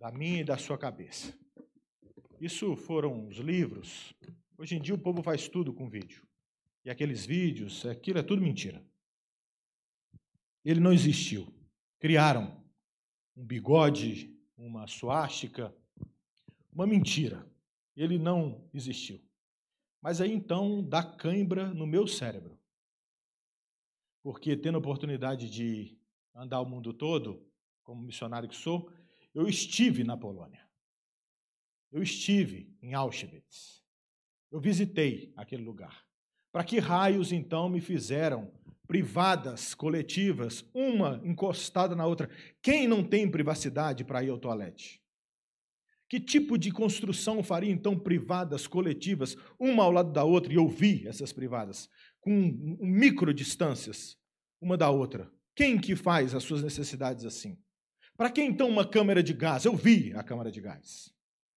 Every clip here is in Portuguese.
da minha e da sua cabeça. Isso foram os livros. Hoje em dia o povo faz tudo com vídeo. E aqueles vídeos, aquilo é tudo mentira. Ele não existiu. Criaram um bigode, uma suástica, uma mentira. Ele não existiu. Mas aí então dá cãibra no meu cérebro. Porque tendo a oportunidade de andar o mundo todo, como missionário que sou, eu estive na Polônia. Eu estive em Auschwitz. Eu visitei aquele lugar. Para que raios então me fizeram privadas, coletivas, uma encostada na outra? Quem não tem privacidade para ir ao toalete? Que tipo de construção faria então privadas, coletivas, uma ao lado da outra, e eu vi essas privadas, com micro distâncias uma da outra? Quem que faz as suas necessidades assim? Para que então uma câmara de gás? Eu vi a câmara de gás.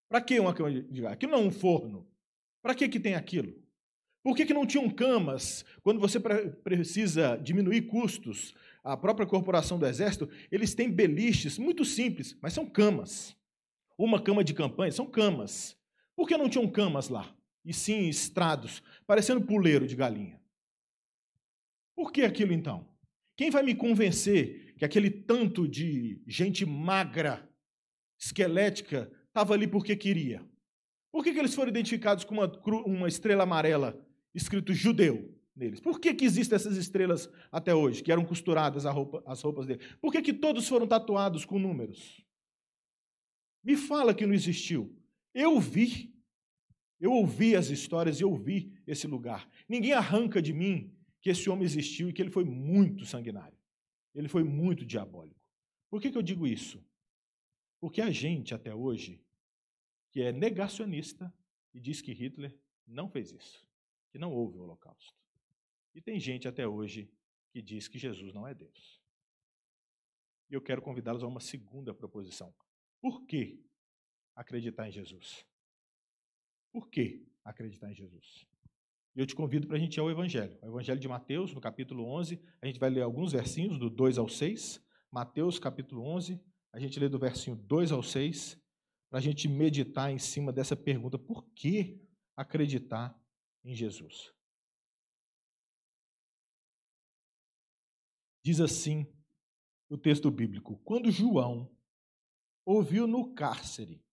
Para que uma câmara de gás? Aquilo não é um forno. Para que, que tem aquilo? Por que, que não tinham camas quando você precisa diminuir custos? A própria corporação do Exército, eles têm beliches muito simples, mas são camas. Uma cama de campanha, são camas. Por que não tinham camas lá? E sim estrados, parecendo puleiro de galinha. Por que aquilo então? Quem vai me convencer que aquele tanto de gente magra, esquelética, estava ali porque queria. Por que, que eles foram identificados com uma, uma estrela amarela escrito judeu neles? Por que, que existem essas estrelas até hoje, que eram costuradas roupa, as roupas deles? Por que, que todos foram tatuados com números? Me fala que não existiu. Eu vi, eu ouvi as histórias, eu vi esse lugar. Ninguém arranca de mim que esse homem existiu e que ele foi muito sanguinário. Ele foi muito diabólico. Por que, que eu digo isso? Porque a gente, até hoje, que é negacionista e diz que Hitler não fez isso, que não houve o Holocausto. E tem gente até hoje que diz que Jesus não é Deus. E eu quero convidá-los a uma segunda proposição. Por que acreditar em Jesus? Por que acreditar em Jesus? E eu te convido para a gente ir ao Evangelho. O Evangelho de Mateus, no capítulo 11, a gente vai ler alguns versinhos, do 2 ao 6. Mateus, capítulo 11, a gente lê do versinho 2 ao 6, para a gente meditar em cima dessa pergunta: por que acreditar em Jesus? Diz assim o texto bíblico: Quando João ouviu no cárcere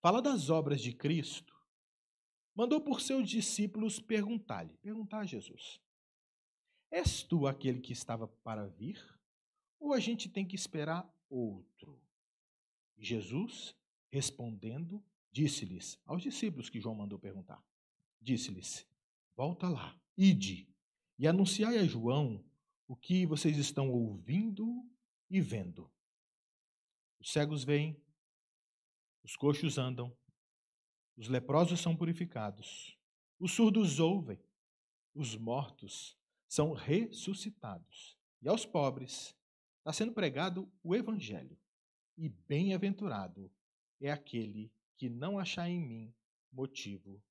falar das obras de Cristo, mandou por seus discípulos perguntar-lhe, perguntar a Jesus: És tu aquele que estava para vir? Ou a gente tem que esperar outro? Jesus, respondendo, disse-lhes, aos discípulos que João mandou perguntar, disse-lhes: Volta lá, ide e anunciai a João o que vocês estão ouvindo e vendo. Os cegos veem, os coxos andam, os leprosos são purificados. Os surdos ouvem. Os mortos são ressuscitados. E aos pobres está sendo pregado o Evangelho. E bem-aventurado é aquele que não achar em mim motivo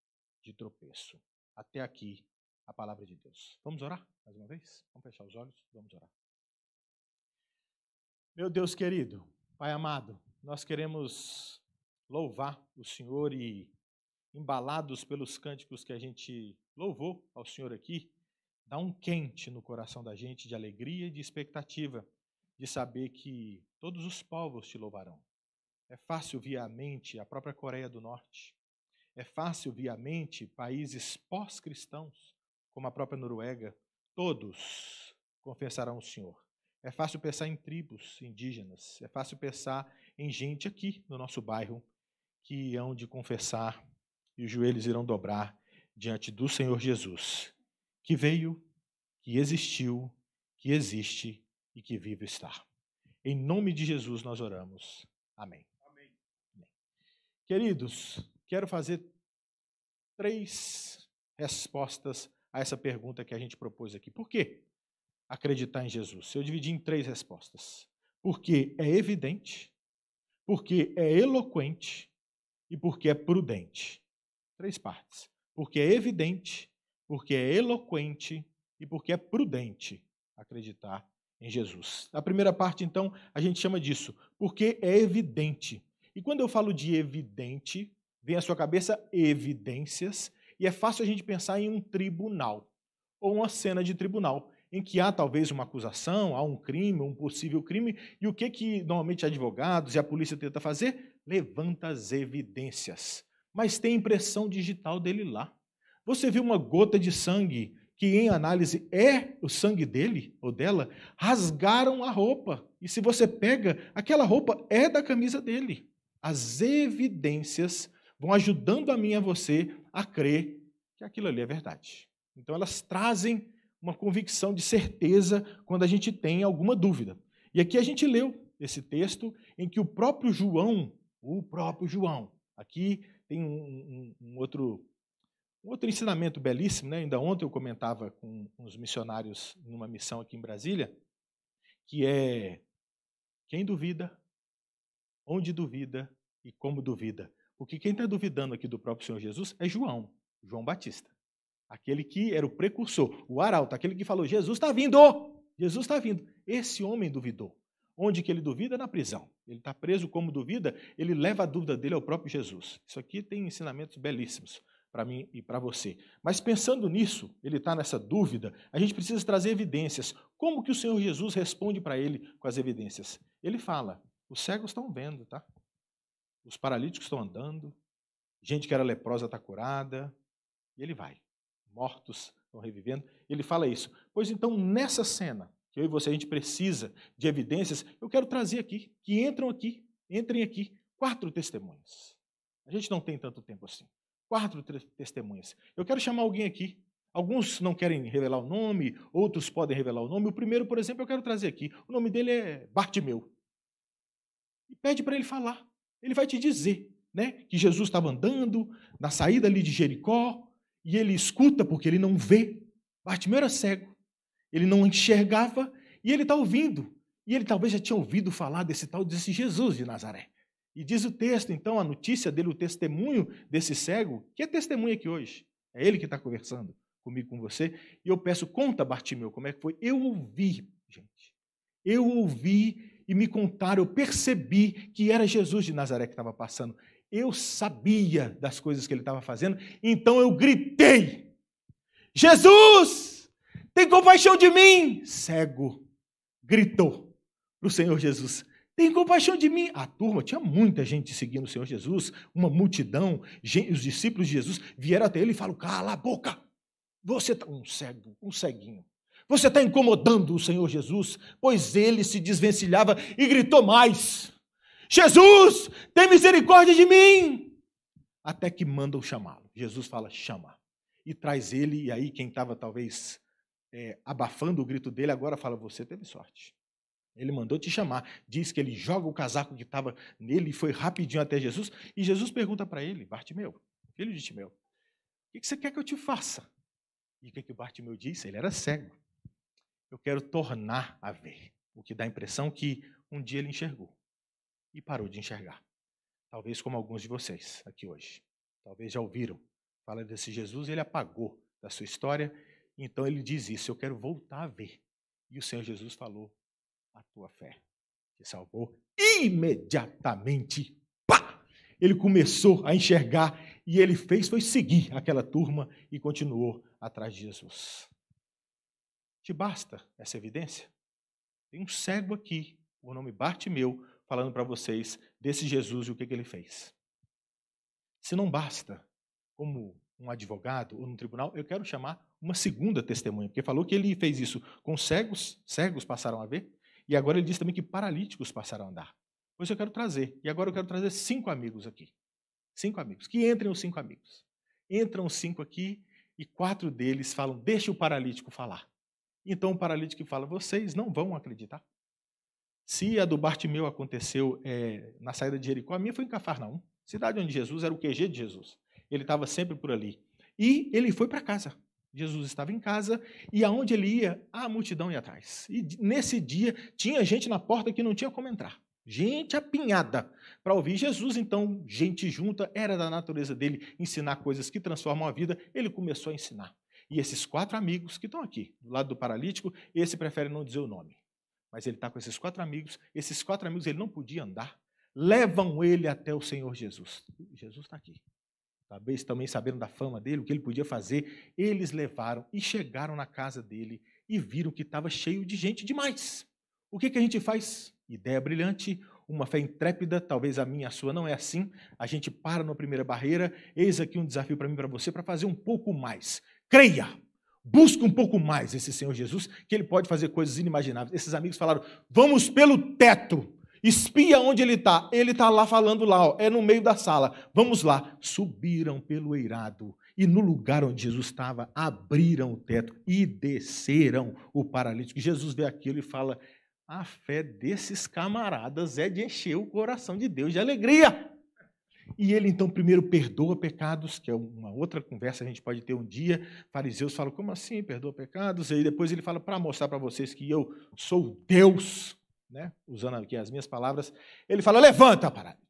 de tropeço. Até aqui a palavra de Deus. Vamos orar mais uma vez? Vamos fechar os olhos? Vamos orar. Meu Deus querido, Pai amado, nós queremos louvar o Senhor e, embalados pelos cânticos que a gente louvou ao Senhor aqui, dá um quente no coração da gente de alegria e de expectativa de saber que todos os povos te louvarão. É fácil vir a mente a própria Coreia do Norte. É fácil vir a mente países pós-cristãos, como a própria Noruega. Todos confessarão o Senhor. É fácil pensar em tribos indígenas, é fácil pensar em gente aqui no nosso bairro que hão de confessar e os joelhos irão dobrar diante do Senhor Jesus, que veio, que existiu, que existe e que vivo está. Em nome de Jesus nós oramos. Amém. Amém. Amém. Queridos, quero fazer três respostas a essa pergunta que a gente propôs aqui. Por que acreditar em Jesus? Eu dividi em três respostas. Porque é evidente, porque é eloquente e porque é prudente. Três partes. Porque é evidente, porque é eloquente e porque é prudente acreditar em Jesus. A primeira parte, então, a gente chama disso, porque é evidente. E quando eu falo de evidente, vem à sua cabeça evidências, e é fácil a gente pensar em um tribunal ou uma cena de tribunal em que há talvez uma acusação, há um crime, um possível crime, e o que que normalmente advogados e a polícia tenta fazer? Levanta as evidências. Mas tem impressão digital dele lá. Você viu uma gota de sangue que em análise é o sangue dele ou dela, rasgaram a roupa. E se você pega, aquela roupa é da camisa dele. As evidências vão ajudando a mim e a você a crer que aquilo ali é verdade. Então elas trazem uma convicção de certeza quando a gente tem alguma dúvida. E aqui a gente leu esse texto em que o próprio João, o próprio João, aqui tem um, um, um outro um outro ensinamento belíssimo, né? ainda ontem eu comentava com uns missionários numa missão aqui em Brasília, que é quem duvida, onde duvida e como duvida. Porque quem está duvidando aqui do próprio Senhor Jesus é João, João Batista aquele que era o precursor, o arauto, aquele que falou: Jesus está vindo, Jesus está vindo. Esse homem duvidou. Onde que ele duvida? Na prisão. Ele está preso como duvida, ele leva a dúvida dele ao próprio Jesus. Isso aqui tem ensinamentos belíssimos para mim e para você. Mas pensando nisso, ele está nessa dúvida, a gente precisa trazer evidências. Como que o Senhor Jesus responde para ele com as evidências? Ele fala: os cegos estão vendo, tá? Os paralíticos estão andando, gente que era leprosa está curada, e ele vai mortos estão revivendo. Ele fala isso. Pois então, nessa cena, que eu e você a gente precisa de evidências, eu quero trazer aqui, que entram aqui, entrem aqui, quatro testemunhas. A gente não tem tanto tempo assim. Quatro testemunhas. Eu quero chamar alguém aqui. Alguns não querem revelar o nome, outros podem revelar o nome. O primeiro, por exemplo, eu quero trazer aqui. O nome dele é Bartimeu. E pede para ele falar. Ele vai te dizer né, que Jesus estava andando na saída ali de Jericó, e ele escuta porque ele não vê. Bartimeu era cego, ele não enxergava e ele está ouvindo. E ele talvez já tinha ouvido falar desse tal, desse Jesus de Nazaré. E diz o texto, então, a notícia dele, o testemunho desse cego, que é testemunha aqui hoje. É ele que está conversando comigo, com você. E eu peço, conta, Bartimeu, como é que foi. Eu ouvi, gente. Eu ouvi e me contaram, eu percebi que era Jesus de Nazaré que estava passando. Eu sabia das coisas que ele estava fazendo, então eu gritei: Jesus, tem compaixão de mim! Cego gritou para o Senhor Jesus: tem compaixão de mim. A turma tinha muita gente seguindo o Senhor Jesus, uma multidão. Os discípulos de Jesus vieram até ele e falaram: Cala a boca! Você está um cego, um ceguinho. Você está incomodando o Senhor Jesus, pois ele se desvencilhava e gritou mais. Jesus, tem misericórdia de mim. Até que mandam chamá-lo. Jesus fala, chama. E traz ele, e aí quem estava talvez é, abafando o grito dele, agora fala, você teve sorte. Ele mandou te chamar. Diz que ele joga o casaco que estava nele e foi rapidinho até Jesus. E Jesus pergunta para ele, Bartimeu, filho de Timeu, o que você quer que eu te faça? E o que, que o Bartimeu disse? Ele era cego. Eu quero tornar a ver. O que dá a impressão que um dia ele enxergou e parou de enxergar. Talvez como alguns de vocês aqui hoje. Talvez já ouviram falar desse Jesus, ele apagou da sua história, então ele diz isso: Eu quero voltar a ver. E o Senhor Jesus falou: A tua fé te salvou imediatamente. Pá! Ele começou a enxergar e ele fez foi seguir aquela turma e continuou atrás de Jesus. Te basta essa evidência? Tem um cego aqui, o nome Bartimeu, falando para vocês desse Jesus e o que, que ele fez. Se não basta, como um advogado ou no tribunal, eu quero chamar uma segunda testemunha, porque falou que ele fez isso com cegos, cegos passaram a ver, e agora ele diz também que paralíticos passaram a andar. Pois eu quero trazer, e agora eu quero trazer cinco amigos aqui. Cinco amigos, que entrem os cinco amigos. Entram os cinco aqui e quatro deles falam: Deixa o paralítico falar. Então o paralítico fala: Vocês não vão acreditar. Se a do Bartimeu aconteceu é, na saída de Jericó, a minha foi em Cafarnaum, cidade onde Jesus era o QG de Jesus. Ele estava sempre por ali. E ele foi para casa. Jesus estava em casa e aonde ele ia, a multidão ia atrás. E nesse dia tinha gente na porta que não tinha como entrar. Gente apinhada para ouvir Jesus, então, gente junta, era da natureza dele ensinar coisas que transformam a vida, ele começou a ensinar. E esses quatro amigos que estão aqui, do lado do paralítico, esse prefere não dizer o nome. Mas ele está com esses quatro amigos. Esses quatro amigos ele não podia andar. Levam ele até o Senhor Jesus. Jesus está aqui. Talvez também sabendo da fama dele, o que ele podia fazer, eles levaram e chegaram na casa dele e viram que estava cheio de gente demais. O que, que a gente faz? Ideia brilhante, uma fé intrépida, talvez a minha, a sua não é assim. A gente para na primeira barreira. Eis aqui um desafio para mim, para você, para fazer um pouco mais. Creia! Busca um pouco mais esse Senhor Jesus, que ele pode fazer coisas inimagináveis. Esses amigos falaram: vamos pelo teto, espia onde ele está. Ele está lá falando lá, ó, é no meio da sala. Vamos lá. Subiram pelo eirado e no lugar onde Jesus estava, abriram o teto e desceram o paralítico. Jesus vê aquilo e fala: a fé desses camaradas é de encher o coração de Deus de alegria. E ele então primeiro perdoa pecados, que é uma outra conversa que a gente pode ter um dia. Fariseus falam: "Como assim, perdoa pecados?" E Aí depois ele fala para mostrar para vocês que eu sou Deus, né? Usando aqui as minhas palavras, ele fala: "Levanta, paralítico."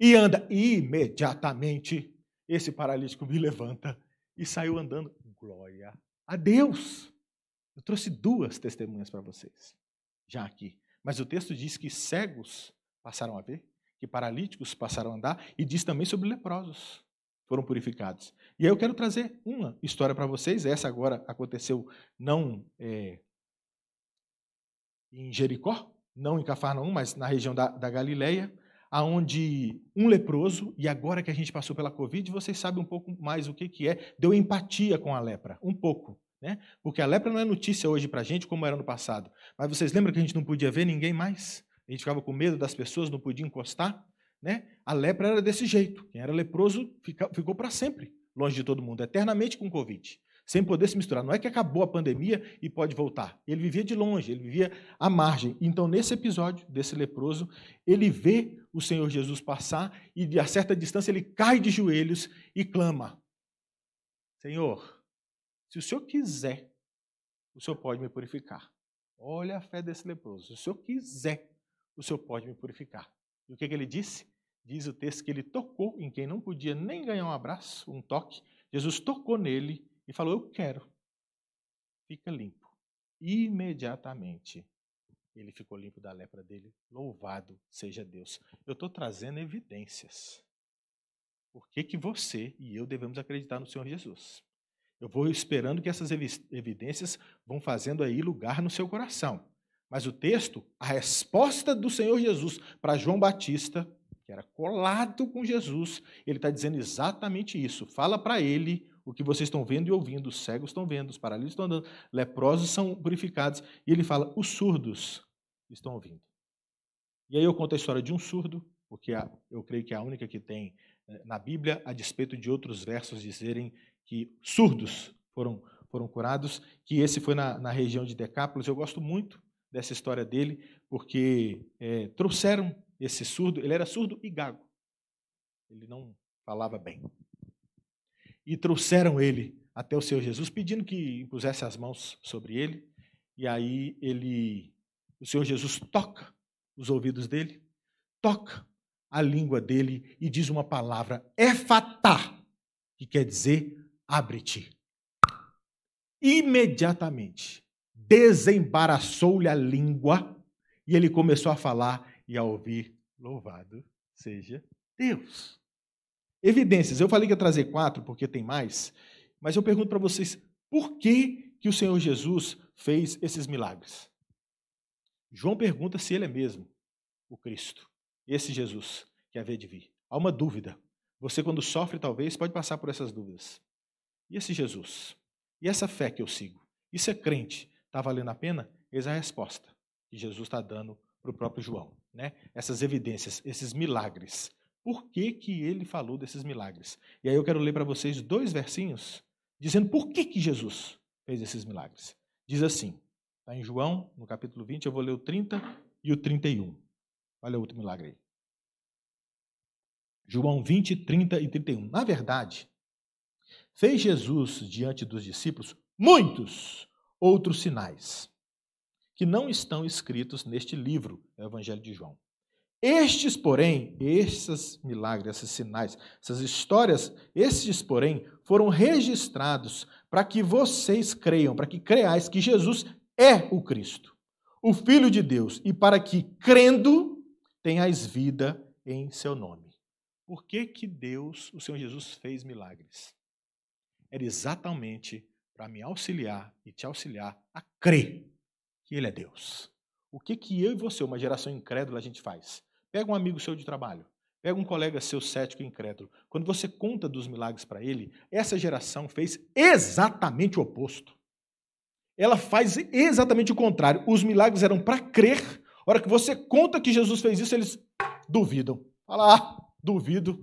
E anda imediatamente esse paralítico me levanta e saiu andando. Glória a Deus. Eu trouxe duas testemunhas para vocês já aqui. Mas o texto diz que cegos passaram a ver, que paralíticos passaram a andar, e diz também sobre leprosos foram purificados. E aí eu quero trazer uma história para vocês. Essa agora aconteceu não é, em Jericó, não em Cafarnaum, mas na região da, da Galileia, aonde um leproso, e agora que a gente passou pela Covid, vocês sabem um pouco mais o que, que é, deu empatia com a lepra, um pouco. Né? Porque a lepra não é notícia hoje para a gente, como era no passado. Mas vocês lembram que a gente não podia ver ninguém mais? a gente ficava com medo das pessoas, não podia encostar. Né? A lepra era desse jeito. Quem era leproso fica, ficou para sempre longe de todo mundo, eternamente com Covid, sem poder se misturar. Não é que acabou a pandemia e pode voltar. Ele vivia de longe, ele vivia à margem. Então, nesse episódio desse leproso, ele vê o Senhor Jesus passar e, a certa distância, ele cai de joelhos e clama: Senhor, se o Senhor quiser, o Senhor pode me purificar. Olha a fé desse leproso. Se o Senhor quiser, o Senhor pode me purificar. E o que, que ele disse? Diz o texto que ele tocou em quem não podia nem ganhar um abraço, um toque. Jesus tocou nele e falou: Eu quero. Fica limpo. Imediatamente ele ficou limpo da lepra dele. Louvado seja Deus. Eu estou trazendo evidências. Por que, que você e eu devemos acreditar no Senhor Jesus? Eu vou esperando que essas evidências vão fazendo aí lugar no seu coração. Mas o texto, a resposta do Senhor Jesus para João Batista, que era colado com Jesus, ele está dizendo exatamente isso. Fala para ele o que vocês estão vendo e ouvindo, os cegos estão vendo, os paralíticos estão andando, leprosos são purificados. E ele fala, os surdos estão ouvindo. E aí eu conto a história de um surdo, porque eu creio que é a única que tem eh, na Bíblia, a despeito de outros versos dizerem que surdos foram, foram curados, que esse foi na, na região de Decápolis. Eu gosto muito dessa história dele, porque é, trouxeram esse surdo, ele era surdo e gago, ele não falava bem. E trouxeram ele até o Senhor Jesus, pedindo que impusesse as mãos sobre ele, e aí ele, o Senhor Jesus toca os ouvidos dele, toca a língua dele e diz uma palavra, efatá, que quer dizer abre-te. Imediatamente desembaraçou-lhe a língua e ele começou a falar e a ouvir. Louvado seja Deus. Evidências. Eu falei que ia trazer quatro, porque tem mais. Mas eu pergunto para vocês, por que, que o Senhor Jesus fez esses milagres? João pergunta se ele é mesmo o Cristo, esse Jesus que havia de vir. Há uma dúvida. Você, quando sofre, talvez, pode passar por essas dúvidas. E esse Jesus? E essa fé que eu sigo? Isso é crente? Está valendo a pena? Eis a resposta que Jesus está dando para o próprio João. Né? Essas evidências, esses milagres. Por que, que ele falou desses milagres? E aí eu quero ler para vocês dois versinhos dizendo por que, que Jesus fez esses milagres. Diz assim, está em João, no capítulo 20, eu vou ler o 30 e o 31. Olha outro milagre aí. João 20, 30 e 31. Na verdade, fez Jesus diante dos discípulos muitos, outros sinais que não estão escritos neste livro, o Evangelho de João. Estes, porém, esses milagres, esses sinais, essas histórias, estes, porém, foram registrados para que vocês creiam, para que creais que Jesus é o Cristo, o Filho de Deus, e para que, crendo, tenhais vida em seu nome. Por que, que Deus, o Senhor Jesus, fez milagres? Era exatamente para me auxiliar e te auxiliar a crer que Ele é Deus. O que, que eu e você, uma geração incrédula, a gente faz? Pega um amigo seu de trabalho, pega um colega seu cético e incrédulo. Quando você conta dos milagres para ele, essa geração fez exatamente o oposto. Ela faz exatamente o contrário. Os milagres eram para crer. A hora que você conta que Jesus fez isso, eles duvidam. Fala, ah, duvido.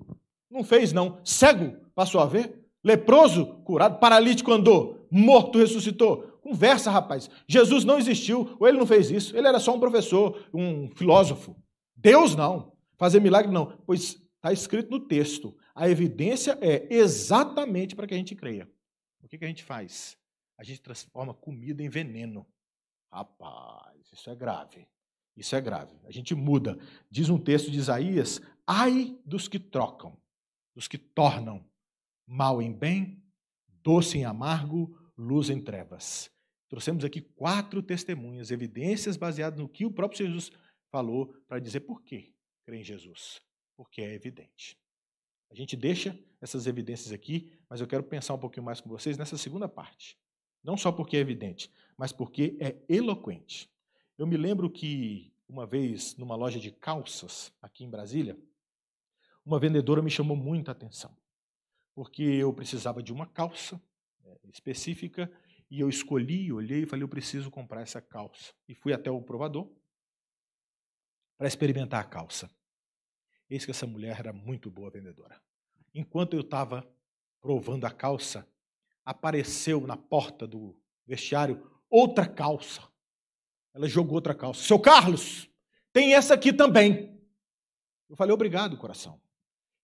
Não fez, não. Cego, passou a ver? Leproso, curado. Paralítico andou. Morto, ressuscitou. Conversa, rapaz. Jesus não existiu, ou ele não fez isso. Ele era só um professor, um filósofo. Deus não. Fazer milagre não. Pois está escrito no texto. A evidência é exatamente para que a gente creia. O que, que a gente faz? A gente transforma comida em veneno. Rapaz, isso é grave. Isso é grave. A gente muda. Diz um texto de Isaías: ai dos que trocam, dos que tornam mal em bem, doce em amargo, luz em trevas. Trouxemos aqui quatro testemunhas, evidências baseadas no que o próprio Jesus falou para dizer por que crer em Jesus, porque é evidente. A gente deixa essas evidências aqui, mas eu quero pensar um pouquinho mais com vocês nessa segunda parte. Não só porque é evidente, mas porque é eloquente. Eu me lembro que uma vez, numa loja de calças aqui em Brasília, uma vendedora me chamou muita atenção porque eu precisava de uma calça eh, específica e eu escolhi, olhei e falei: eu preciso comprar essa calça. E fui até o provador para experimentar a calça. Eis que essa mulher era muito boa vendedora. Enquanto eu estava provando a calça, apareceu na porta do vestiário outra calça. Ela jogou outra calça. Seu Carlos, tem essa aqui também. Eu falei, obrigado, coração.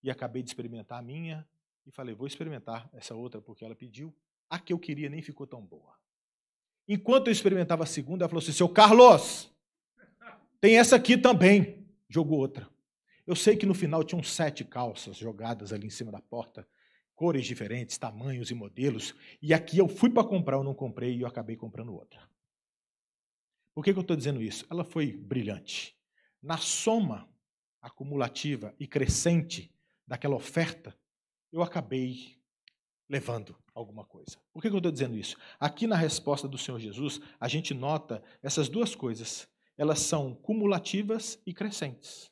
E acabei de experimentar a minha, e falei, vou experimentar essa outra porque ela pediu. A que eu queria nem ficou tão boa. Enquanto eu experimentava a segunda, ela falou assim: seu Carlos, tem essa aqui também. Jogou outra. Eu sei que no final tinham sete calças jogadas ali em cima da porta, cores diferentes, tamanhos e modelos. E aqui eu fui para comprar, eu não comprei e eu acabei comprando outra. Por que, que eu estou dizendo isso? Ela foi brilhante. Na soma acumulativa e crescente daquela oferta, eu acabei levando alguma coisa. Por que eu estou dizendo isso? Aqui na resposta do Senhor Jesus, a gente nota essas duas coisas. Elas são cumulativas e crescentes.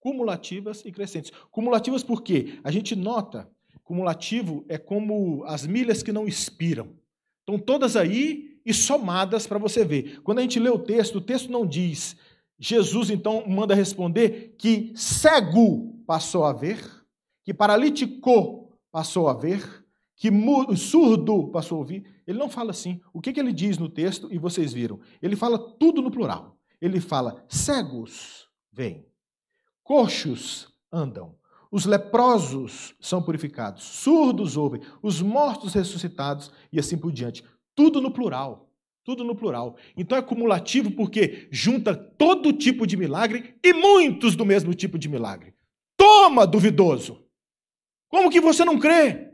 Cumulativas e crescentes. Cumulativas por quê? A gente nota, cumulativo é como as milhas que não expiram. Estão todas aí e somadas para você ver. Quando a gente lê o texto, o texto não diz, Jesus então manda responder que cego passou a ver, que paralítico passou a ver, que surdo passou a ouvir. Ele não fala assim. O que, que ele diz no texto, e vocês viram? Ele fala tudo no plural. Ele fala: cegos vêm, coxos andam, os leprosos são purificados, surdos ouvem, os mortos ressuscitados e assim por diante. Tudo no plural. Tudo no plural. Então é cumulativo porque junta todo tipo de milagre e muitos do mesmo tipo de milagre. Toma, duvidoso! Como que você não crê?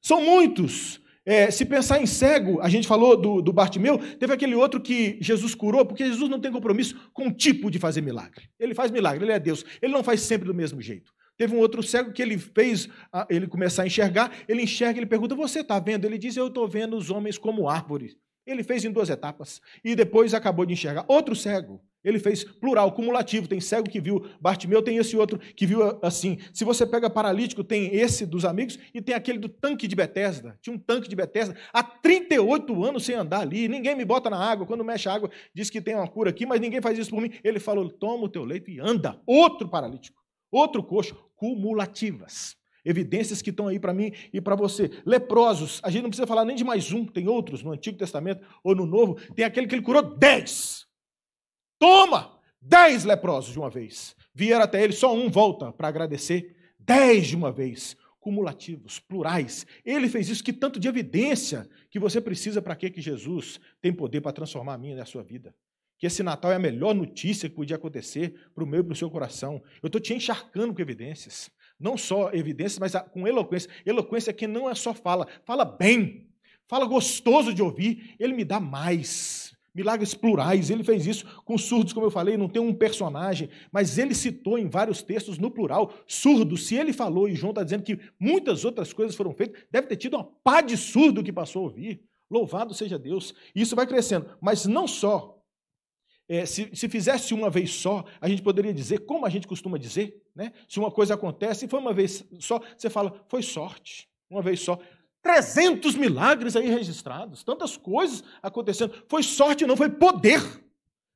São muitos. É, se pensar em cego, a gente falou do, do Bartimeu, teve aquele outro que Jesus curou, porque Jesus não tem compromisso com o tipo de fazer milagre. Ele faz milagre, ele é Deus. Ele não faz sempre do mesmo jeito. Teve um outro cego que ele fez ele começar a enxergar, ele enxerga, ele pergunta: Você está vendo? Ele diz: Eu estou vendo os homens como árvores. Ele fez em duas etapas e depois acabou de enxergar. Outro cego ele fez plural, cumulativo. Tem cego que viu Bartimeu, tem esse outro que viu assim. Se você pega paralítico, tem esse dos amigos e tem aquele do tanque de Betesda. Tinha um tanque de Betesda há 38 anos sem andar ali. Ninguém me bota na água. Quando mexe a água, diz que tem uma cura aqui, mas ninguém faz isso por mim. Ele falou: toma o teu leito e anda. Outro paralítico, outro coxo, cumulativas. Evidências que estão aí para mim e para você. Leprosos, a gente não precisa falar nem de mais um, tem outros no Antigo Testamento ou no Novo. Tem aquele que ele curou dez. Toma! Dez leprosos de uma vez. Vieram até ele, só um volta para agradecer. Dez de uma vez. Cumulativos, plurais. Ele fez isso. Que tanto de evidência que você precisa para que Jesus tem poder para transformar a minha e a sua vida? Que esse Natal é a melhor notícia que podia acontecer para o meu e para o seu coração. Eu estou te encharcando com evidências. Não só evidências, mas com eloquência. Eloquência que não é só fala. Fala bem. Fala gostoso de ouvir. Ele me dá mais Milagres plurais, ele fez isso com surdos, como eu falei, não tem um personagem, mas ele citou em vários textos no plural, surdos. Se ele falou, e João está dizendo que muitas outras coisas foram feitas, deve ter tido uma pá de surdo que passou a ouvir. Louvado seja Deus. E isso vai crescendo. Mas não só. É, se, se fizesse uma vez só, a gente poderia dizer, como a gente costuma dizer, né? se uma coisa acontece e foi uma vez só, você fala, foi sorte, uma vez só. 300 milagres aí registrados, tantas coisas acontecendo. Foi sorte, não, foi poder.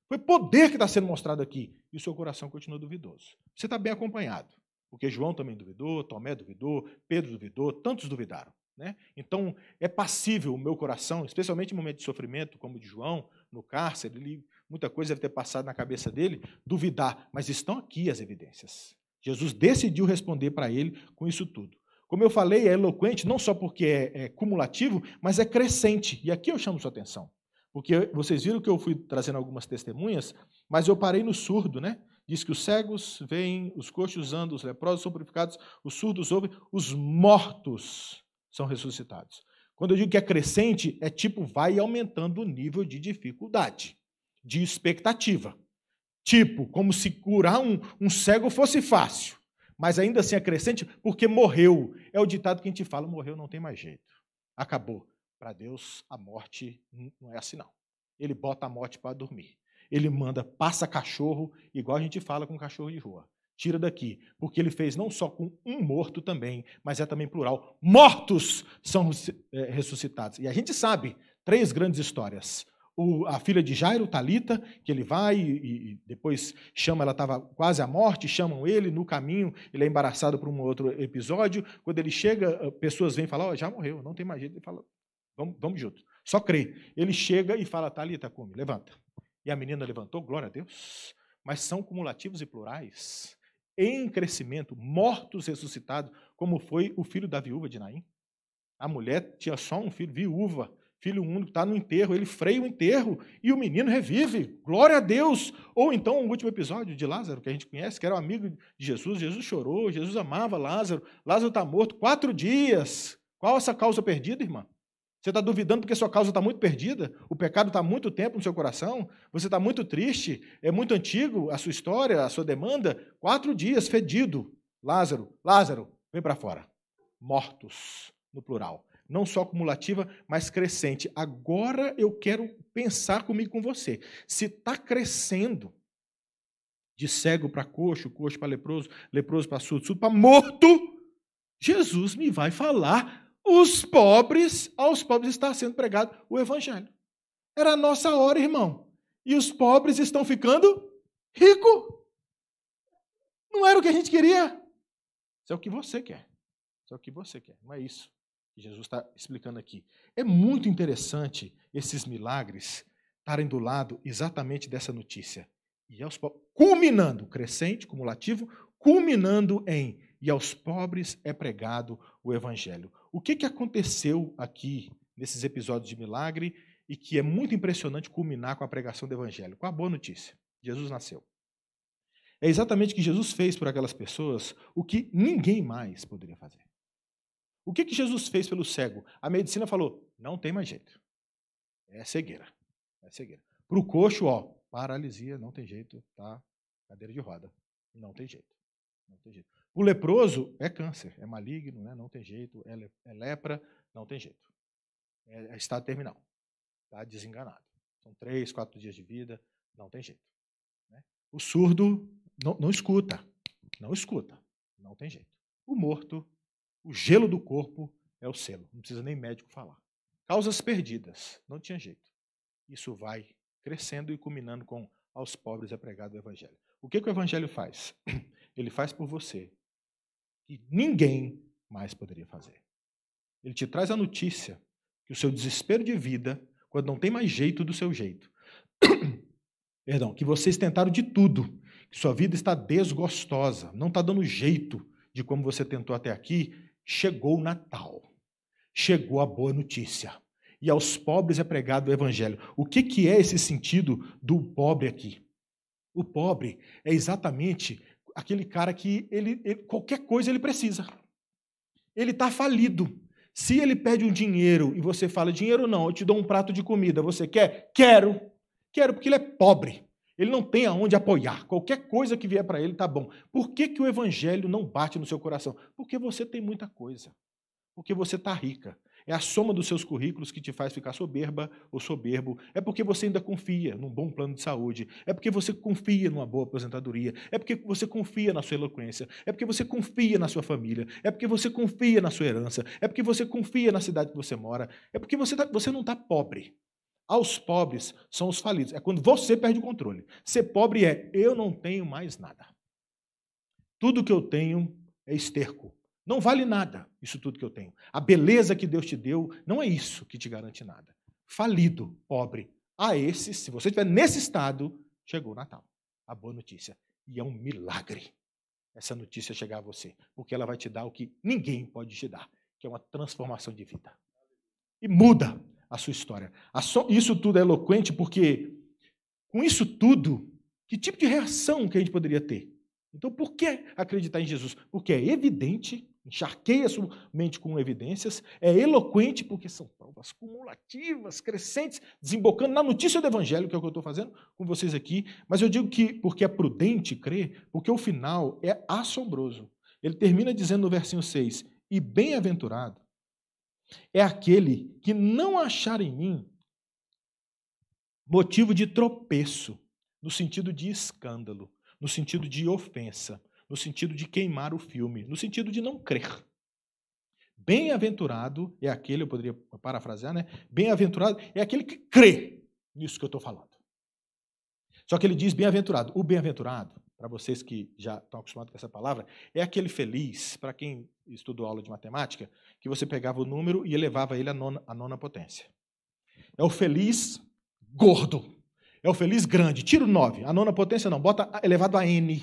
Foi poder que está sendo mostrado aqui. E o seu coração continua duvidoso. Você está bem acompanhado, porque João também duvidou, Tomé duvidou, Pedro duvidou, tantos duvidaram. Né? Então, é passível o meu coração, especialmente em momentos de sofrimento, como o de João, no cárcere, ele, muita coisa deve ter passado na cabeça dele, duvidar. Mas estão aqui as evidências. Jesus decidiu responder para ele com isso tudo. Como eu falei, é eloquente não só porque é, é cumulativo, mas é crescente. E aqui eu chamo sua atenção. Porque vocês viram que eu fui trazendo algumas testemunhas, mas eu parei no surdo, né? Diz que os cegos veem, os coxos andam, os leprosos são purificados, os surdos ouvem, os mortos são ressuscitados. Quando eu digo que é crescente, é tipo vai aumentando o nível de dificuldade, de expectativa. Tipo, como se curar um, um cego fosse fácil mas ainda assim acrescente, porque morreu. É o ditado que a gente fala: morreu, não tem mais jeito. Acabou. Para Deus, a morte não é assim, não. Ele bota a morte para dormir. Ele manda, passa cachorro, igual a gente fala com cachorro de rua. Tira daqui, porque ele fez não só com um morto também, mas é também plural. Mortos são é, ressuscitados. E a gente sabe três grandes histórias: o, a filha de Jairo, Talita, que ele vai e, e depois chama, ela estava quase à morte, chamam ele no caminho, ele é embaraçado por um outro episódio. Quando ele chega, eh, pessoas vêm falar, oh, já morreu, não tem mais jeito. Ele fala, vamos, vamos só crê. Ele chega e fala, Talita, come, levanta. E a menina levantou, glória a Deus. Mas são cumulativos e plurais, em crescimento, mortos ressuscitados, como foi o filho da viúva de Naim. A mulher tinha só um filho, viúva, filho único, está no enterro, ele freia o enterro e o menino revive. Glória a Deus! Ou então o último episódio de Lázaro, que a gente conhece, que era um amigo de Jesus, Jesus chorou, Jesus amava Lázaro, Lázaro está morto quatro dias. Qual essa causa perdida, irmã? Você está duvidando porque sua causa está muito perdida, o pecado está muito tempo no seu coração, você está muito triste, é muito antigo a sua história, a sua demanda. Quatro dias fedido. Lázaro, Lázaro, vem para fora. Mortos, no plural não só acumulativa, mas crescente. Agora eu quero pensar comigo com você. Se está crescendo, de cego para coxo, coxo para leproso, leproso para surdo, surdo para morto, Jesus me vai falar os pobres, aos pobres está sendo pregado o evangelho. Era a nossa hora, irmão. E os pobres estão ficando rico. Não era o que a gente queria. Isso é o que você quer. Isso é o que você quer. Não é isso. Jesus está explicando aqui. É muito interessante esses milagres estarem do lado exatamente dessa notícia. E aos culminando, crescente, cumulativo, culminando em e aos pobres é pregado o evangelho. O que, que aconteceu aqui nesses episódios de milagre e que é muito impressionante culminar com a pregação do evangelho? Com a boa notícia: Jesus nasceu. É exatamente o que Jesus fez por aquelas pessoas, o que ninguém mais poderia fazer. O que, que Jesus fez pelo cego? A medicina falou: não tem mais jeito. É cegueira. É cegueira. Para o coxo, ó, paralisia, não tem jeito, tá? Cadeira de roda. Não tem jeito. Não tem jeito. O leproso é câncer, é maligno, né? não tem jeito, é, le é lepra, não tem jeito. É, é estado terminal. Está desenganado. São três, quatro dias de vida, não tem jeito. Né? O surdo não, não escuta. Não escuta. Não tem jeito. O morto o gelo do corpo é o selo, não precisa nem médico falar. Causas perdidas, não tinha jeito. Isso vai crescendo e culminando com aos pobres é pregado o evangelho. O que, que o evangelho faz? Ele faz por você que ninguém mais poderia fazer. Ele te traz a notícia que o seu desespero de vida, quando não tem mais jeito do seu jeito, perdão, que vocês tentaram de tudo, que sua vida está desgostosa, não está dando jeito de como você tentou até aqui, chegou o Natal, chegou a boa notícia. E aos pobres é pregado o Evangelho. O que, que é esse sentido do pobre aqui? O pobre é exatamente aquele cara que ele, ele qualquer coisa ele precisa. Ele está falido. Se ele pede um dinheiro e você fala, dinheiro não, eu te dou um prato de comida, você quer? Quero. Quero, porque ele é pobre. Ele não tem aonde apoiar. Qualquer coisa que vier para ele está bom. Por que, que o evangelho não bate no seu coração? Porque você tem muita coisa. Porque você está rica. É a soma dos seus currículos que te faz ficar soberba ou soberbo. É porque você ainda confia num bom plano de saúde. É porque você confia numa boa aposentadoria. É porque você confia na sua eloquência. É porque você confia na sua família. É porque você confia na sua herança. É porque você confia na cidade que você mora. É porque você, tá, você não está pobre. Aos pobres são os falidos. É quando você perde o controle. Ser pobre é eu não tenho mais nada. Tudo que eu tenho é esterco. Não vale nada isso tudo que eu tenho. A beleza que Deus te deu não é isso que te garante nada. Falido, pobre. A esse, se você estiver nesse estado, chegou o Natal. A boa notícia. E é um milagre essa notícia chegar a você, porque ela vai te dar o que ninguém pode te dar, que é uma transformação de vida. E muda a sua história. Isso tudo é eloquente porque, com isso tudo, que tipo de reação que a gente poderia ter? Então, por que acreditar em Jesus? Porque é evidente, encharqueia sua mente com evidências, é eloquente, porque são provas cumulativas, crescentes, desembocando na notícia do Evangelho, que é o que eu estou fazendo com vocês aqui. Mas eu digo que porque é prudente crer, porque o final é assombroso. Ele termina dizendo no versinho 6: E bem-aventurado é aquele que não achar em mim motivo de tropeço, no sentido de escândalo, no sentido de ofensa, no sentido de queimar o filme, no sentido de não crer. Bem-aventurado é aquele, eu poderia parafrasear, né? Bem-aventurado é aquele que crê nisso que eu estou falando. Só que ele diz bem-aventurado. O bem-aventurado para vocês que já estão acostumados com essa palavra, é aquele feliz, para quem estudou aula de matemática, que você pegava o número e elevava ele à nona, à nona potência. É o feliz gordo. É o feliz grande. Tira o 9. A nona potência não, bota elevado a N.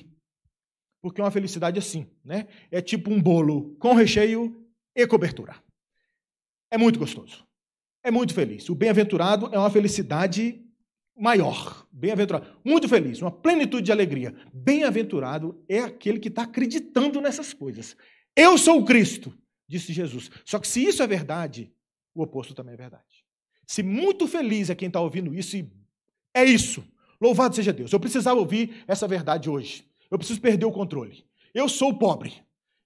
Porque é uma felicidade assim, né? É tipo um bolo com recheio e cobertura. É muito gostoso. É muito feliz. O bem-aventurado é uma felicidade maior, bem-aventurado, muito feliz, uma plenitude de alegria. Bem-aventurado é aquele que está acreditando nessas coisas. Eu sou o Cristo, disse Jesus. Só que se isso é verdade, o oposto também é verdade. Se muito feliz é quem está ouvindo isso, e é isso. Louvado seja Deus. Eu precisava ouvir essa verdade hoje. Eu preciso perder o controle. Eu sou pobre.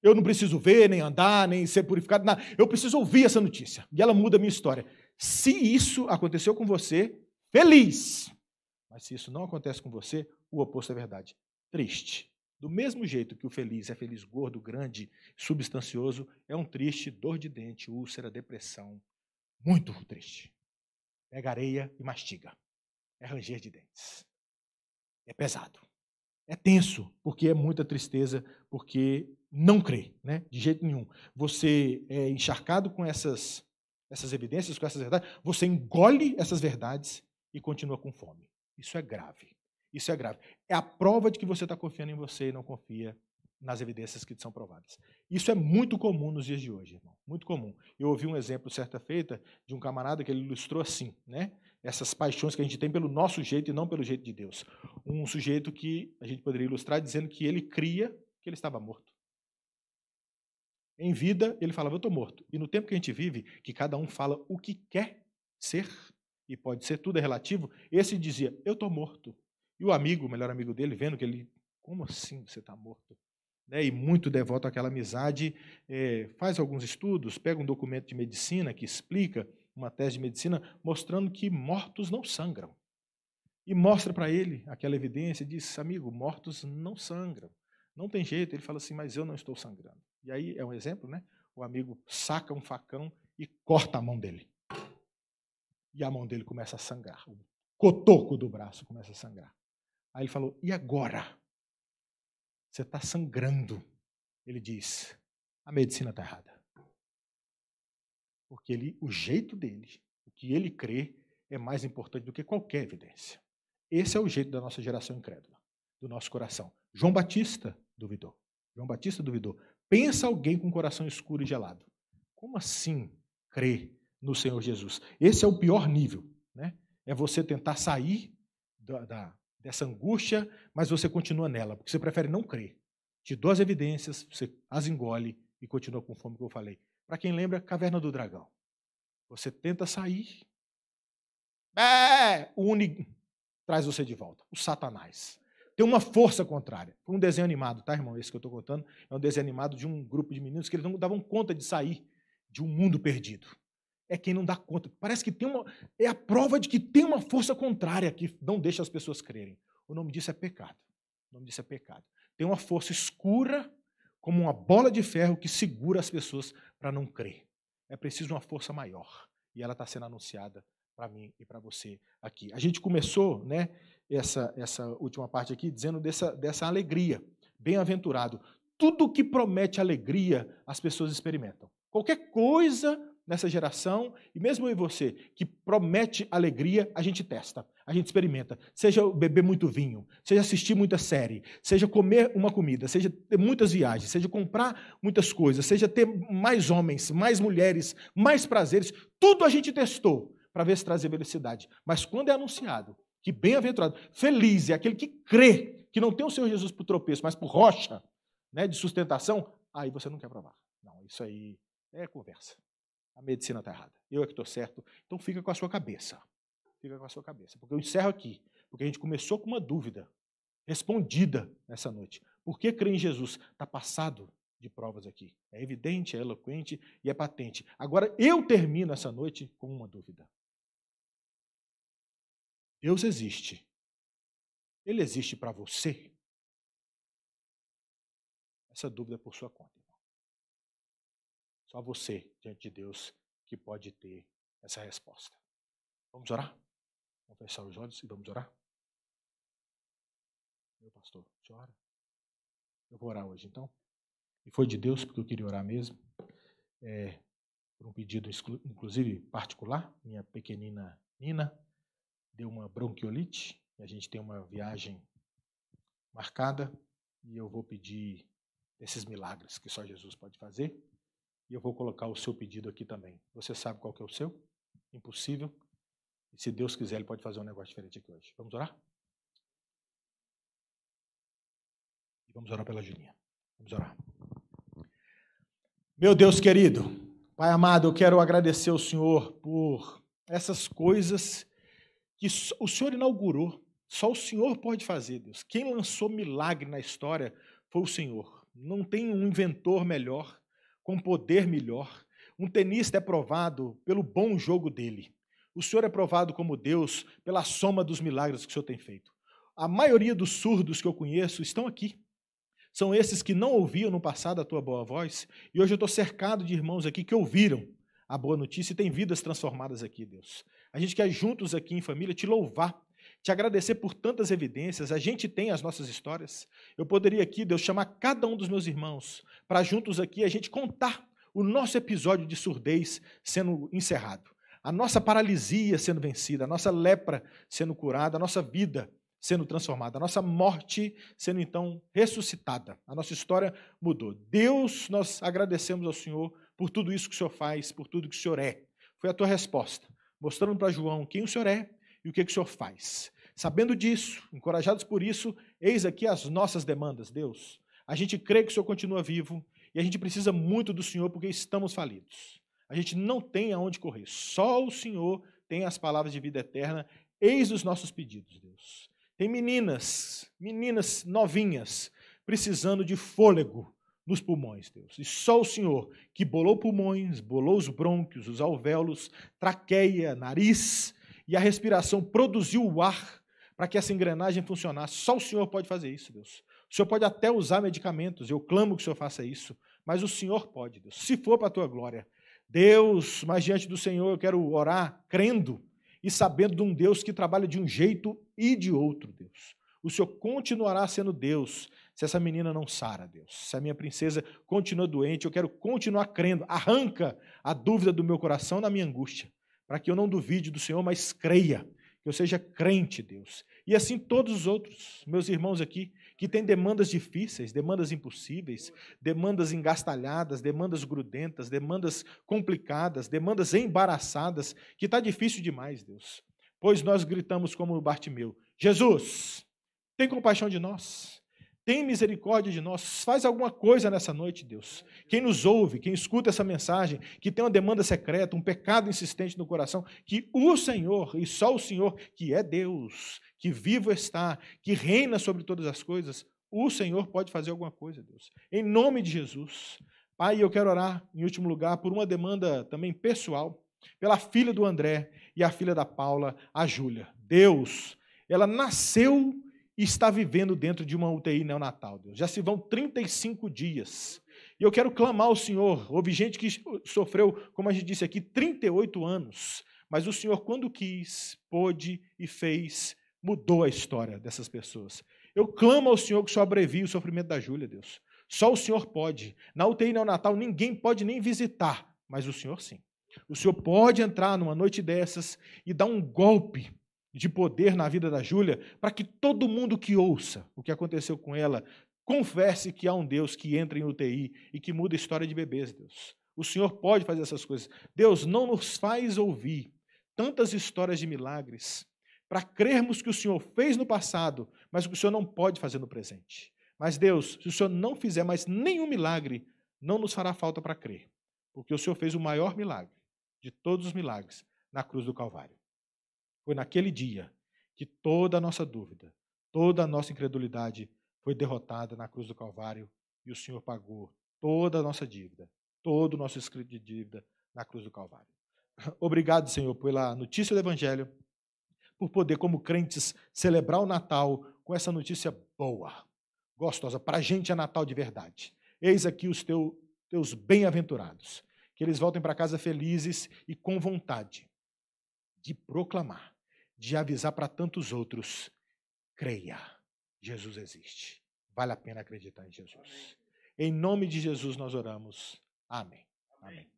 Eu não preciso ver, nem andar, nem ser purificado. Nada. Eu preciso ouvir essa notícia. E ela muda a minha história. Se isso aconteceu com você, feliz. Mas se isso não acontece com você, o oposto é verdade. Triste. Do mesmo jeito que o feliz é feliz gordo, grande, substancioso, é um triste, dor de dente, úlcera, depressão. Muito triste. Pega areia e mastiga. É ranger de dentes. É pesado. É tenso, porque é muita tristeza, porque não crê, né? De jeito nenhum. Você é encharcado com essas essas evidências, com essas verdades, você engole essas verdades e continua com fome. Isso é grave. Isso é grave. É a prova de que você está confiando em você e não confia nas evidências que são provadas. Isso é muito comum nos dias de hoje, irmão. Muito comum. Eu ouvi um exemplo certa feita de um camarada que ele ilustrou assim, né? Essas paixões que a gente tem pelo nosso jeito e não pelo jeito de Deus. Um sujeito que a gente poderia ilustrar dizendo que ele cria que ele estava morto. Em vida, ele falava, eu estou morto. E no tempo que a gente vive, que cada um fala o que quer ser, e pode ser, tudo é relativo, esse dizia: Eu estou morto. E o amigo, o melhor amigo dele, vendo que ele, como assim você está morto? Né, e muito devoto àquela amizade, é, faz alguns estudos, pega um documento de medicina que explica, uma tese de medicina, mostrando que mortos não sangram. E mostra para ele aquela evidência e diz: Amigo, mortos não sangram. Não tem jeito. Ele fala assim: Mas eu não estou sangrando. E aí é um exemplo, né? O amigo saca um facão e corta a mão dele. E a mão dele começa a sangrar. O cotoco do braço começa a sangrar. Aí ele falou: E agora? Você está sangrando. Ele diz: A medicina está errada. Porque ele, o jeito dele, o que ele crê, é mais importante do que qualquer evidência. Esse é o jeito da nossa geração incrédula, do nosso coração. João Batista duvidou. João Batista duvidou. Pensa alguém com o coração escuro e gelado. Como assim crer no Senhor Jesus. Esse é o pior nível, né? É você tentar sair da, da, dessa angústia, mas você continua nela, porque você prefere não crer. Te dou as evidências, você as engole e continua conforme que eu falei. Para quem lembra, Caverna do Dragão. Você tenta sair, é, o uni traz você de volta, o Satanás. Tem uma força contrária. Foi um desenho animado, tá, irmão? Esse que eu estou contando é um desenho animado de um grupo de meninos que eles não davam conta de sair de um mundo perdido é quem não dá conta. Parece que tem uma. É a prova de que tem uma força contrária que não deixa as pessoas crerem. O nome disso é pecado. O nome disso é pecado. Tem uma força escura, como uma bola de ferro, que segura as pessoas para não crer. É preciso uma força maior. E ela está sendo anunciada para mim e para você aqui. A gente começou né, essa, essa última parte aqui dizendo dessa, dessa alegria. Bem-aventurado. Tudo que promete alegria, as pessoas experimentam. Qualquer coisa nessa geração, e mesmo em você, que promete alegria, a gente testa, a gente experimenta. Seja beber muito vinho, seja assistir muita série, seja comer uma comida, seja ter muitas viagens, seja comprar muitas coisas, seja ter mais homens, mais mulheres, mais prazeres, tudo a gente testou para ver se trazer velocidade. Mas quando é anunciado que bem-aventurado, feliz é aquele que crê que não tem o Senhor Jesus por tropeço, mas por rocha né, de sustentação, aí você não quer provar. Não, isso aí é conversa a medicina está errada. Eu é que estou certo. Então fica com a sua cabeça. Fica com a sua cabeça. Porque eu encerro aqui. Porque a gente começou com uma dúvida respondida nessa noite. Por que crer em Jesus? Está passado de provas aqui. É evidente, é eloquente e é patente. Agora eu termino essa noite com uma dúvida. Deus existe. Ele existe para você? Essa dúvida é por sua conta. Só você, diante de Deus, que pode ter essa resposta. Vamos orar? Vamos fechar os olhos e vamos orar? Meu pastor, chora. Eu vou orar hoje, então. E foi de Deus, porque eu queria orar mesmo. É, por um pedido, inclusive, particular. Minha pequenina Nina deu uma bronquiolite. E a gente tem uma viagem marcada. E eu vou pedir esses milagres que só Jesus pode fazer. E eu vou colocar o seu pedido aqui também. Você sabe qual que é o seu? Impossível. E se Deus quiser, Ele pode fazer um negócio diferente aqui hoje. Vamos orar? E vamos orar pela Julinha. Vamos orar. Meu Deus querido, Pai amado, eu quero agradecer ao Senhor por essas coisas que o Senhor inaugurou. Só o Senhor pode fazer, Deus. Quem lançou milagre na história foi o Senhor. Não tem um inventor melhor com poder melhor. Um tenista é provado pelo bom jogo dele. O Senhor é provado como Deus pela soma dos milagres que o Senhor tem feito. A maioria dos surdos que eu conheço estão aqui. São esses que não ouviam no passado a tua boa voz, e hoje eu estou cercado de irmãos aqui que ouviram a boa notícia e têm vidas transformadas aqui, Deus. A gente quer juntos aqui em família te louvar te agradecer por tantas evidências. A gente tem as nossas histórias. Eu poderia aqui, Deus, chamar cada um dos meus irmãos para juntos aqui a gente contar o nosso episódio de surdez sendo encerrado, a nossa paralisia sendo vencida, a nossa lepra sendo curada, a nossa vida sendo transformada, a nossa morte sendo então ressuscitada. A nossa história mudou. Deus, nós agradecemos ao Senhor por tudo isso que o Senhor faz, por tudo que o Senhor é. Foi a tua resposta, mostrando para João quem o Senhor é e o que, que o Senhor faz. Sabendo disso, encorajados por isso, eis aqui as nossas demandas, Deus. A gente crê que o Senhor continua vivo e a gente precisa muito do Senhor porque estamos falidos. A gente não tem aonde correr. Só o Senhor tem as palavras de vida eterna. Eis os nossos pedidos, Deus. Tem meninas, meninas novinhas, precisando de fôlego nos pulmões, Deus. E só o Senhor, que bolou pulmões, bolou os brônquios, os alvéolos, traqueia, nariz, e a respiração produziu o ar para que essa engrenagem funcionasse. Só o Senhor pode fazer isso, Deus. O Senhor pode até usar medicamentos, eu clamo que o Senhor faça isso, mas o Senhor pode, Deus, se for para a tua glória. Deus, mas diante do Senhor eu quero orar crendo e sabendo de um Deus que trabalha de um jeito e de outro, Deus. O Senhor continuará sendo Deus se essa menina não sara, Deus. Se a minha princesa continua doente, eu quero continuar crendo. Arranca a dúvida do meu coração na minha angústia, para que eu não duvide do Senhor, mas creia que eu seja crente, Deus. E assim todos os outros, meus irmãos aqui, que têm demandas difíceis, demandas impossíveis, demandas engastalhadas, demandas grudentas, demandas complicadas, demandas embaraçadas, que está difícil demais, Deus. Pois nós gritamos como o Bartimeu: Jesus, tem compaixão de nós. Tem misericórdia de nós. Faz alguma coisa nessa noite, Deus. Quem nos ouve, quem escuta essa mensagem, que tem uma demanda secreta, um pecado insistente no coração, que o Senhor, e só o Senhor, que é Deus, que vivo está, que reina sobre todas as coisas, o Senhor pode fazer alguma coisa, Deus. Em nome de Jesus. Pai, eu quero orar, em último lugar, por uma demanda também pessoal, pela filha do André e a filha da Paula, a Júlia. Deus, ela nasceu e está vivendo dentro de uma UTI neonatal, Deus. Já se vão 35 dias. E eu quero clamar ao Senhor. Houve gente que sofreu, como a gente disse aqui, 38 anos. Mas o Senhor, quando quis, pôde e fez, mudou a história dessas pessoas. Eu clamo ao Senhor que só abrevie o sofrimento da Júlia, Deus. Só o Senhor pode. Na UTI neonatal, ninguém pode nem visitar, mas o Senhor sim. O Senhor pode entrar numa noite dessas e dar um golpe de poder na vida da Júlia, para que todo mundo que ouça o que aconteceu com ela confesse que há um Deus que entra em UTI e que muda a história de bebês, Deus. O Senhor pode fazer essas coisas. Deus não nos faz ouvir tantas histórias de milagres para crermos que o Senhor fez no passado, mas que o Senhor não pode fazer no presente. Mas Deus, se o Senhor não fizer mais nenhum milagre, não nos fará falta para crer, porque o Senhor fez o maior milagre de todos os milagres na cruz do Calvário. Foi naquele dia que toda a nossa dúvida, toda a nossa incredulidade foi derrotada na cruz do Calvário e o Senhor pagou toda a nossa dívida, todo o nosso escrito de dívida na cruz do Calvário. Obrigado, Senhor, pela notícia do Evangelho, por poder, como crentes, celebrar o Natal com essa notícia boa, gostosa. Para a gente é Natal de verdade. Eis aqui os teus bem-aventurados, que eles voltem para casa felizes e com vontade de proclamar de avisar para tantos outros: creia, Jesus existe. Vale a pena acreditar em Jesus. Em nome de Jesus nós oramos. Amém. Amém. Amém.